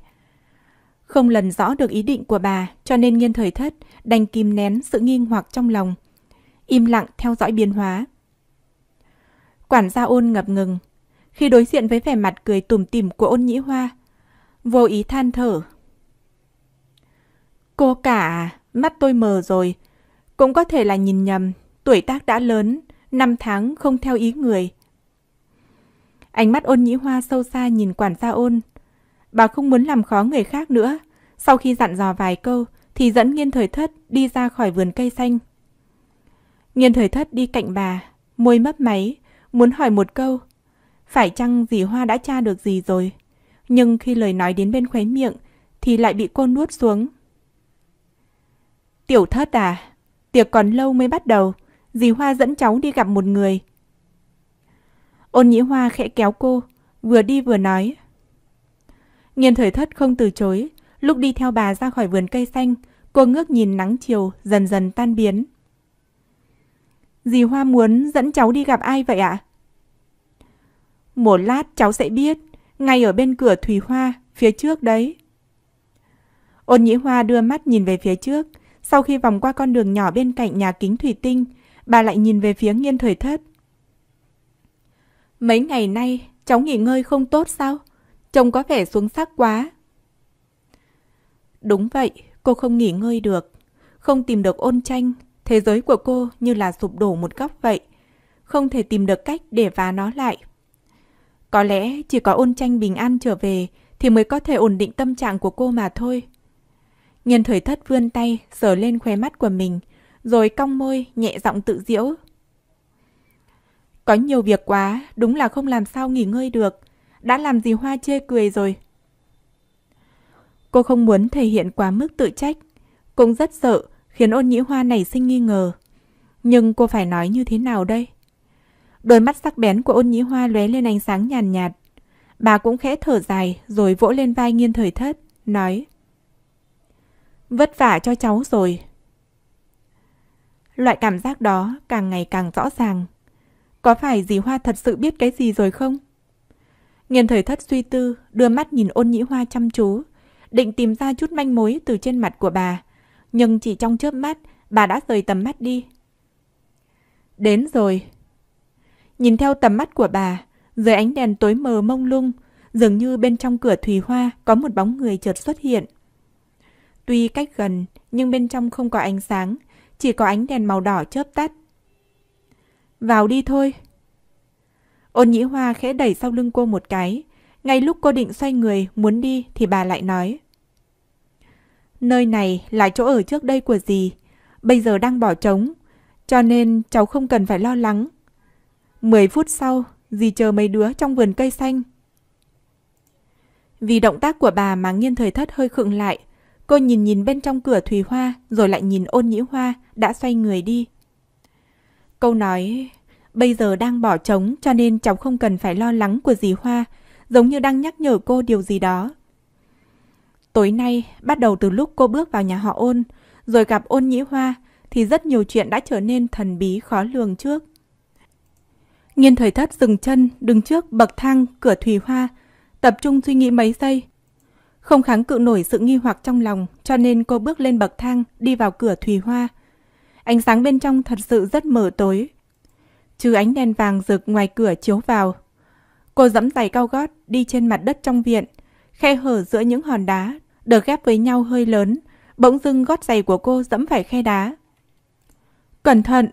Không lần rõ được ý định của bà, cho nên nghiên thời thất đành kìm nén sự nghi hoặc trong lòng. Im lặng theo dõi biến hóa. Quản gia ôn ngập ngừng, khi đối diện với vẻ mặt cười tủm tỉm của ôn nhĩ hoa, vô ý than thở. Cô cả, mắt tôi mờ rồi, cũng có thể là nhìn nhầm, tuổi tác đã lớn, năm tháng không theo ý người. Ánh mắt ôn nhĩ hoa sâu xa nhìn quản gia ôn. Bà không muốn làm khó người khác nữa. Sau khi dặn dò vài câu, thì dẫn nghiên thời thất đi ra khỏi vườn cây xanh. Nghiên thời thất đi cạnh bà, môi mấp máy, muốn hỏi một câu. Phải chăng dì hoa đã tra được gì rồi? Nhưng khi lời nói đến bên khóe miệng, thì lại bị cô nuốt xuống. Tiểu thất à, tiệc còn lâu mới bắt đầu, dì Hoa dẫn cháu đi gặp một người. Ôn nhĩ Hoa khẽ kéo cô, vừa đi vừa nói. Nghiên thời thất không từ chối, lúc đi theo bà ra khỏi vườn cây xanh, cô ngước nhìn nắng chiều dần dần tan biến. Dì Hoa muốn dẫn cháu đi gặp ai vậy ạ? Một lát cháu sẽ biết, ngay ở bên cửa Thủy Hoa, phía trước đấy. Ôn nhĩ Hoa đưa mắt nhìn về phía trước, sau khi vòng qua con đường nhỏ bên cạnh nhà kính thủy tinh, bà lại nhìn về phía nghiên thời thất. Mấy ngày nay, cháu nghỉ ngơi không tốt sao? Trông có vẻ xuống sắc quá. Đúng vậy, cô không nghỉ ngơi được. Không tìm được ôn tranh, thế giới của cô như là sụp đổ một góc vậy. Không thể tìm được cách để vá nó lại. Có lẽ chỉ có ôn tranh bình an trở về thì mới có thể ổn định tâm trạng của cô mà thôi. Nhân thời thất vươn tay, sờ lên khóe mắt của mình, rồi cong môi nhẹ giọng tự diễu. Có nhiều việc quá, đúng là không làm sao nghỉ ngơi được. Đã làm gì Hoa chê cười rồi. Cô không muốn thể hiện quá mức tự trách, cũng rất sợ khiến ôn nhĩ Hoa nảy sinh nghi ngờ. Nhưng cô phải nói như thế nào đây? Đôi mắt sắc bén của ôn nhĩ Hoa lóe lên ánh sáng nhàn nhạt, nhạt. Bà cũng khẽ thở dài rồi vỗ lên vai nghiên thời thất, nói Vất vả cho cháu rồi, Loại cảm giác đó càng ngày càng rõ ràng. Có phải dì Hoa thật sự biết cái gì rồi không? Nghiên thời thất suy tư, đưa mắt nhìn ôn nhĩ Hoa chăm chú, định tìm ra chút manh mối từ trên mặt của bà. Nhưng chỉ trong chớp mắt, bà đã rời tầm mắt đi. Đến rồi. Nhìn theo tầm mắt của bà, dưới ánh đèn tối mờ mông lung, dường như bên trong cửa thủy hoa có một bóng người chợt xuất hiện. Tuy cách gần, nhưng bên trong không có ánh sáng, chỉ có ánh đèn màu đỏ chớp tắt. Vào đi thôi. Ôn nhĩ hoa khẽ đẩy sau lưng cô một cái. Ngay lúc cô định xoay người, muốn đi thì bà lại nói. Nơi này là chỗ ở trước đây của dì. Bây giờ đang bỏ trống. Cho nên cháu không cần phải lo lắng. Mười phút sau, dì chờ mấy đứa trong vườn cây xanh. Vì động tác của bà mà nghiên thời thất hơi khựng lại. Cô nhìn nhìn bên trong cửa Thùy Hoa rồi lại nhìn ôn nhĩ hoa đã xoay người đi. Câu nói, bây giờ đang bỏ trống cho nên cháu không cần phải lo lắng của dì Hoa, giống như đang nhắc nhở cô điều gì đó. Tối nay, bắt đầu từ lúc cô bước vào nhà họ ôn, rồi gặp ôn nhĩ hoa, thì rất nhiều chuyện đã trở nên thần bí khó lường trước. Nghiên thời thất dừng chân, đứng trước bậc thang, cửa thủy hoa, tập trung suy nghĩ mấy giây. Không kháng cự nổi sự nghi hoặc trong lòng, cho nên cô bước lên bậc thang, đi vào cửa thủy hoa ánh sáng bên trong thật sự rất mờ tối. Trừ ánh đèn vàng rực ngoài cửa chiếu vào. Cô dẫm tay cao gót đi trên mặt đất trong viện, khe hở giữa những hòn đá được ghép với nhau hơi lớn, bỗng dưng gót giày của cô dẫm phải khe đá. Cẩn thận!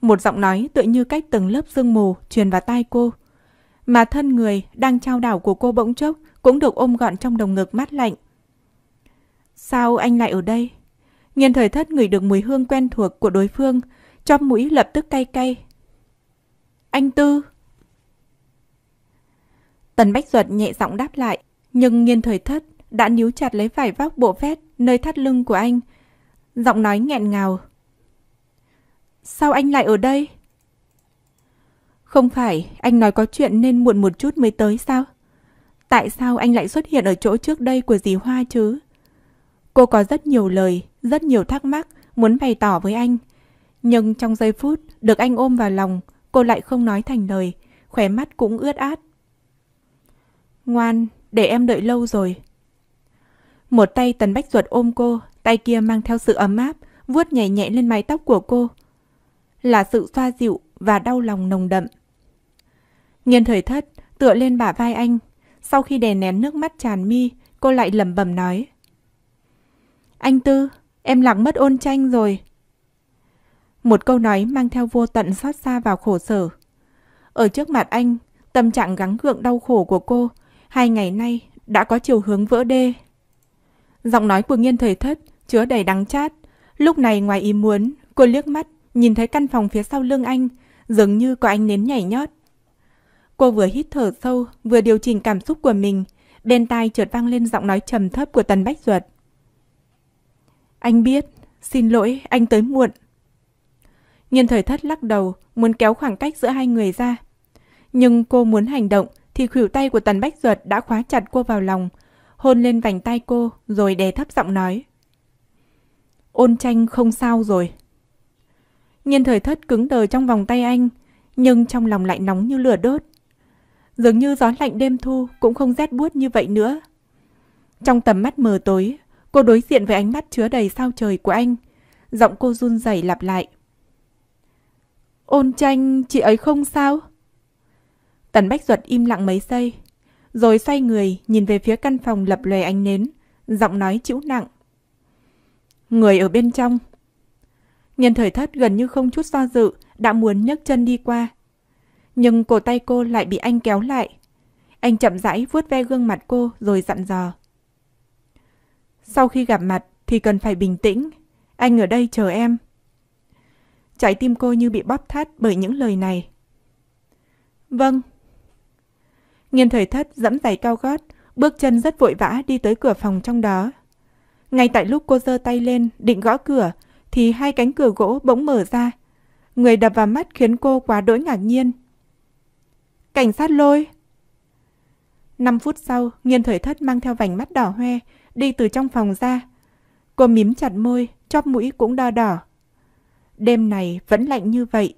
Một giọng nói tựa như cách từng lớp sương mù truyền vào tai cô. Mà thân người đang trao đảo của cô bỗng chốc cũng được ôm gọn trong đồng ngực mát lạnh. Sao anh lại ở đây? Nghiên thời thất ngửi được mùi hương quen thuộc của đối phương, trong mũi lập tức cay cay. Anh Tư! Tần Bách Duật nhẹ giọng đáp lại, nhưng nghiên thời thất đã níu chặt lấy vải vóc bộ vét nơi thắt lưng của anh. Giọng nói nghẹn ngào. Sao anh lại ở đây? Không phải, anh nói có chuyện nên muộn một chút mới tới sao? Tại sao anh lại xuất hiện ở chỗ trước đây của dì Hoa chứ? Cô có rất nhiều lời, rất nhiều thắc mắc muốn bày tỏ với anh. Nhưng trong giây phút được anh ôm vào lòng, cô lại không nói thành lời, khóe mắt cũng ướt át. Ngoan, để em đợi lâu rồi. Một tay Tần Bách Duật ôm cô, tay kia mang theo sự ấm áp, vuốt nhẹ nhẹ lên mái tóc của cô. Là sự xoa dịu và đau lòng nồng đậm. Nghiên thời thất, tựa lên bả vai anh. Sau khi đè nén nước mắt tràn mi, cô lại lẩm bẩm nói. Anh Tư, em lạc mất ôn tranh rồi. Một câu nói mang theo vô tận xót xa vào khổ sở. Ở trước mặt anh, tâm trạng gắng gượng đau khổ của cô hai ngày nay đã có chiều hướng vỡ đê. Giọng nói của nghiên thời thất chứa đầy đắng chát. Lúc này ngoài ý muốn, cô liếc mắt, nhìn thấy căn phòng phía sau lưng anh, dường như có anh nến nhảy nhót. Cô vừa hít thở sâu, vừa điều chỉnh cảm xúc của mình, bên tai chợt vang lên giọng nói trầm thấp của Tần Bách Duật. Anh biết, xin lỗi, anh tới muộn. Nhân thời thất lắc đầu, muốn kéo khoảng cách giữa hai người ra. Nhưng cô muốn hành động thì khuỷu tay của Tần Bách Duật đã khóa chặt cô vào lòng, hôn lên vành tay cô rồi đè thấp giọng nói. Ôn tranh không sao rồi. Nhân thời thất cứng đờ trong vòng tay anh, nhưng trong lòng lại nóng như lửa đốt. Dường như gió lạnh đêm thu cũng không rét buốt như vậy nữa. Trong tầm mắt mờ tối, Cô đối diện với ánh mắt chứa đầy sao trời của anh. Giọng cô run rẩy lặp lại. Ôn tranh, chị ấy không sao? Tần Bách Duật im lặng mấy giây, rồi xoay người nhìn về phía căn phòng lập lòe ánh nến, giọng nói chữ nặng. Người ở bên trong. Nhân thời thất gần như không chút do dự, đã muốn nhấc chân đi qua. Nhưng cổ tay cô lại bị anh kéo lại. Anh chậm rãi vuốt ve gương mặt cô rồi dặn dò. Sau khi gặp mặt thì cần phải bình tĩnh. Anh ở đây chờ em. Trái tim cô như bị bóp thắt bởi những lời này. Vâng. Nghiên thời thất dẫm giày cao gót, bước chân rất vội vã đi tới cửa phòng trong đó. Ngay tại lúc cô giơ tay lên định gõ cửa thì hai cánh cửa gỗ bỗng mở ra. Người đập vào mắt khiến cô quá đỗi ngạc nhiên. Cảnh sát lôi! Năm phút sau, nghiên thời thất mang theo vành mắt đỏ hoe, đi từ trong phòng ra. Cô mím chặt môi, chóp mũi cũng đo đỏ. Đêm này vẫn lạnh như vậy.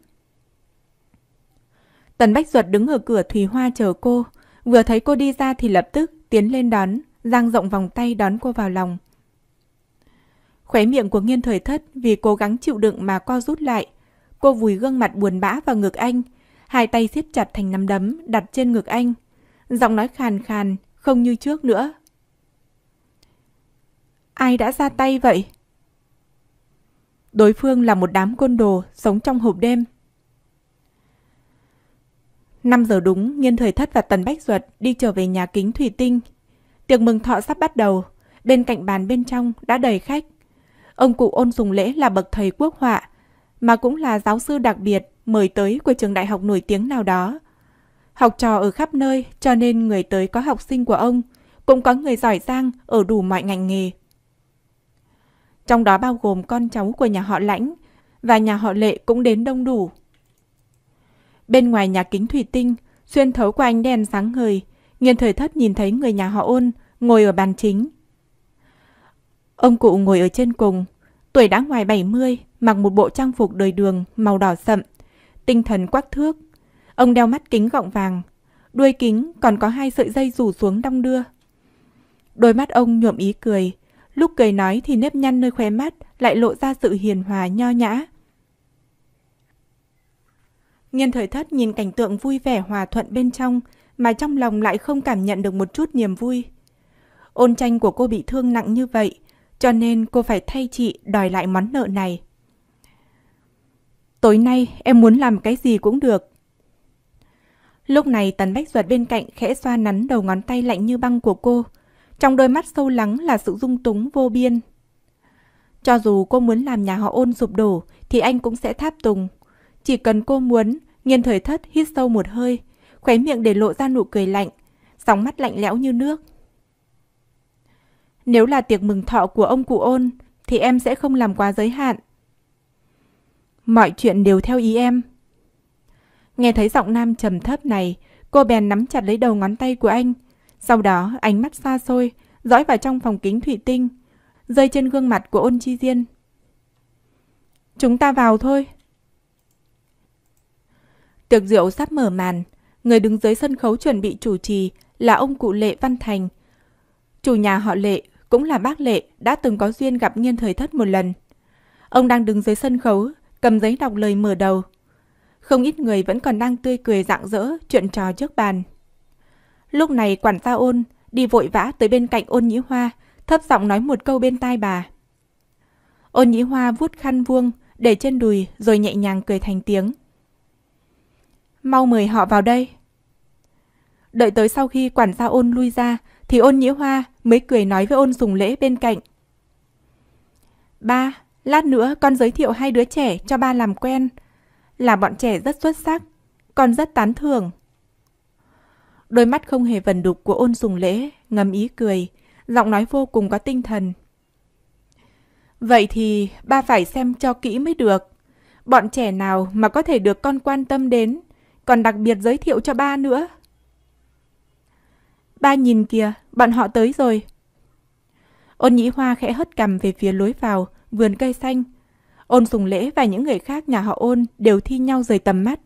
Tần Bách Duật đứng ở cửa Thủy Hoa chờ cô. Vừa thấy cô đi ra thì lập tức tiến lên đón, giang rộng vòng tay đón cô vào lòng. Khóe miệng của nghiên thời thất vì cố gắng chịu đựng mà co rút lại. Cô vùi gương mặt buồn bã vào ngực anh, hai tay siết chặt thành nắm đấm đặt trên ngực anh. Giọng nói khàn khàn, không như trước nữa, Ai đã ra tay vậy? Đối phương là một đám côn đồ sống trong hộp đêm. 5 giờ đúng, Nghiên Thời Thất và Tần Bách Duật đi trở về nhà kính Thủy Tinh. Tiệc mừng thọ sắp bắt đầu, bên cạnh bàn bên trong đã đầy khách. Ông cụ ôn dùng lễ là bậc thầy quốc họa, mà cũng là giáo sư đặc biệt mời tới của trường đại học nổi tiếng nào đó. Học trò ở khắp nơi, cho nên người tới có học sinh của ông, cũng có người giỏi giang ở đủ mọi ngành nghề trong đó bao gồm con cháu của nhà họ Lãnh và nhà họ Lệ cũng đến đông đủ. Bên ngoài nhà kính thủy tinh, xuyên thấu qua ánh đèn sáng ngời, Nghiên Thời Thất nhìn thấy người nhà họ Ôn ngồi ở bàn chính. Ông cụ ngồi ở trên cùng, tuổi đã ngoài 70, mặc một bộ trang phục đời đường màu đỏ sậm, tinh thần quắc thước. Ông đeo mắt kính gọng vàng, đuôi kính còn có hai sợi dây rủ xuống đong đưa. Đôi mắt ông nhuộm ý cười, Lúc cười nói thì nếp nhăn nơi khóe mắt lại lộ ra sự hiền hòa nho nhã. Nghiên thời thất nhìn cảnh tượng vui vẻ hòa thuận bên trong, mà trong lòng lại không cảm nhận được một chút niềm vui. Ôn tranh của cô bị thương nặng như vậy, cho nên cô phải thay chị đòi lại món nợ này. Tối nay em muốn làm cái gì cũng được. Lúc này Tần Bách Duật bên cạnh khẽ xoa nắn đầu ngón tay lạnh như băng của cô. Trong đôi mắt sâu lắng là sự dung túng vô biên. Cho dù cô muốn làm nhà họ ôn sụp đổ, thì anh cũng sẽ tháp tùng. Chỉ cần cô muốn, nghiên thời thất hít sâu một hơi, khóe miệng để lộ ra nụ cười lạnh, sóng mắt lạnh lẽo như nước. Nếu là tiệc mừng thọ của ông cụ ôn, thì em sẽ không làm quá giới hạn. Mọi chuyện đều theo ý em. Nghe thấy giọng nam trầm thấp này, cô bèn nắm chặt lấy đầu ngón tay của anh, sau đó, ánh mắt xa xôi, dõi vào trong phòng kính thủy tinh, rơi trên gương mặt của ôn chi diên. Chúng ta vào thôi. Tiệc rượu sắp mở màn, người đứng dưới sân khấu chuẩn bị chủ trì là ông cụ Lệ Văn Thành. Chủ nhà họ Lệ cũng là bác Lệ đã từng có duyên gặp nghiên thời thất một lần. Ông đang đứng dưới sân khấu, cầm giấy đọc lời mở đầu. Không ít người vẫn còn đang tươi cười rạng rỡ, chuyện trò trước bàn. Lúc này quản gia ôn đi vội vã tới bên cạnh ôn nhĩ hoa, thấp giọng nói một câu bên tai bà. Ôn nhĩ hoa vuốt khăn vuông, để trên đùi rồi nhẹ nhàng cười thành tiếng. Mau mời họ vào đây. Đợi tới sau khi quản gia ôn lui ra, thì ôn nhĩ hoa mới cười nói với ôn dùng lễ bên cạnh. Ba, lát nữa con giới thiệu hai đứa trẻ cho ba làm quen. Là bọn trẻ rất xuất sắc, con rất tán thưởng. Đôi mắt không hề vần đục của ôn sùng lễ, ngầm ý cười, giọng nói vô cùng có tinh thần. Vậy thì ba phải xem cho kỹ mới được. Bọn trẻ nào mà có thể được con quan tâm đến, còn đặc biệt giới thiệu cho ba nữa. Ba nhìn kìa, bọn họ tới rồi. Ôn nhĩ hoa khẽ hất cằm về phía lối vào, vườn cây xanh. Ôn sùng lễ và những người khác nhà họ ôn đều thi nhau rời tầm mắt.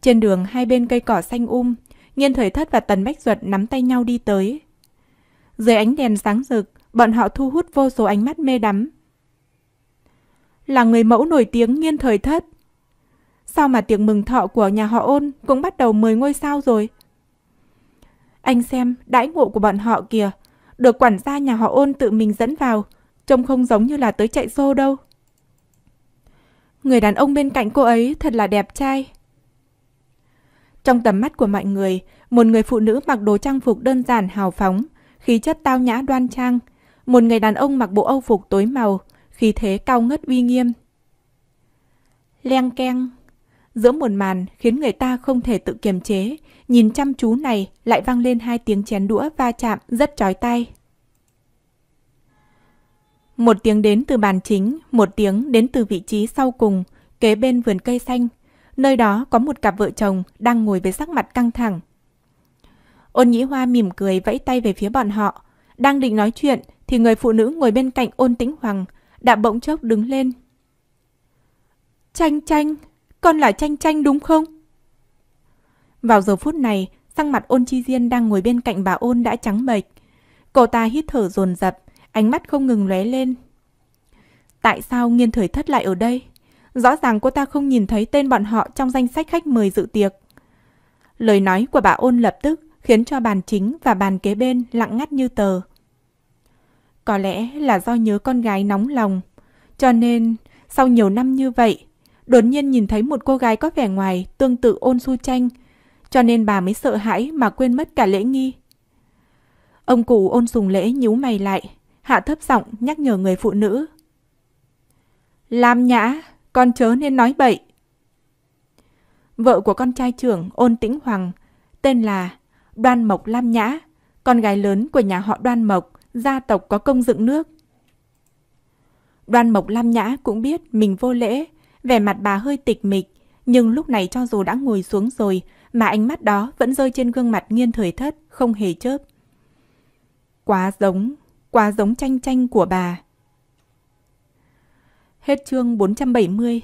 Trên đường hai bên cây cỏ xanh um, Nghiên Thời Thất và Tần Bách Duật nắm tay nhau đi tới. Dưới ánh đèn sáng rực, bọn họ thu hút vô số ánh mắt mê đắm. Là người mẫu nổi tiếng Nghiên Thời Thất. Sao mà tiệc mừng thọ của nhà họ ôn cũng bắt đầu 10 ngôi sao rồi? Anh xem, đãi ngộ của bọn họ kìa. Được quản gia nhà họ ôn tự mình dẫn vào, trông không giống như là tới chạy xô đâu. Người đàn ông bên cạnh cô ấy thật là đẹp trai. Trong tầm mắt của mọi người, một người phụ nữ mặc đồ trang phục đơn giản hào phóng, khí chất tao nhã đoan trang, một người đàn ông mặc bộ âu phục tối màu, khí thế cao ngất uy nghiêm. Leng keng, giữa một màn khiến người ta không thể tự kiềm chế, nhìn chăm chú này lại vang lên hai tiếng chén đũa va chạm rất chói tai. Một tiếng đến từ bàn chính, một tiếng đến từ vị trí sau cùng, kế bên vườn cây xanh, Nơi đó có một cặp vợ chồng đang ngồi với sắc mặt căng thẳng. Ôn Nhĩ Hoa mỉm cười vẫy tay về phía bọn họ. Đang định nói chuyện thì người phụ nữ ngồi bên cạnh ôn tĩnh hoàng đã bỗng chốc đứng lên. Chanh chanh, con là chanh chanh đúng không? Vào giờ phút này, sắc mặt ôn chi diên đang ngồi bên cạnh bà ôn đã trắng bệch. Cô ta hít thở dồn dập, ánh mắt không ngừng lóe lên. Tại sao nghiên thời thất lại ở đây? Rõ ràng cô ta không nhìn thấy tên bọn họ trong danh sách khách mời dự tiệc. Lời nói của bà ôn lập tức khiến cho bàn chính và bàn kế bên lặng ngắt như tờ. Có lẽ là do nhớ con gái nóng lòng, cho nên sau nhiều năm như vậy, đột nhiên nhìn thấy một cô gái có vẻ ngoài tương tự ôn su tranh, cho nên bà mới sợ hãi mà quên mất cả lễ nghi. Ông cụ ôn sùng lễ nhíu mày lại, hạ thấp giọng nhắc nhở người phụ nữ. Lam nhã, con chớ nên nói bậy. Vợ của con trai trưởng Ôn Tĩnh Hoàng, tên là Đoan Mộc Lam Nhã, con gái lớn của nhà họ Đoan Mộc, gia tộc có công dựng nước. Đoan Mộc Lam Nhã cũng biết mình vô lễ, vẻ mặt bà hơi tịch mịch, nhưng lúc này cho dù đã ngồi xuống rồi mà ánh mắt đó vẫn rơi trên gương mặt nghiên thời thất, không hề chớp. Quá giống, quá giống tranh tranh của bà. Hết chương 470.